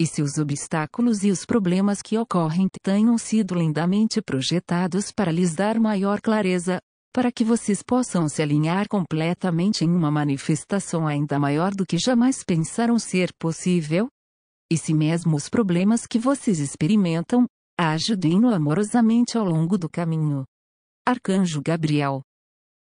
e se os obstáculos e os problemas que ocorrem tenham sido lindamente projetados para lhes dar maior clareza, para que vocês possam se alinhar completamente em uma manifestação ainda maior do que jamais pensaram ser possível? E se mesmo os problemas que vocês experimentam, ajudem-no amorosamente ao longo do caminho. Arcanjo Gabriel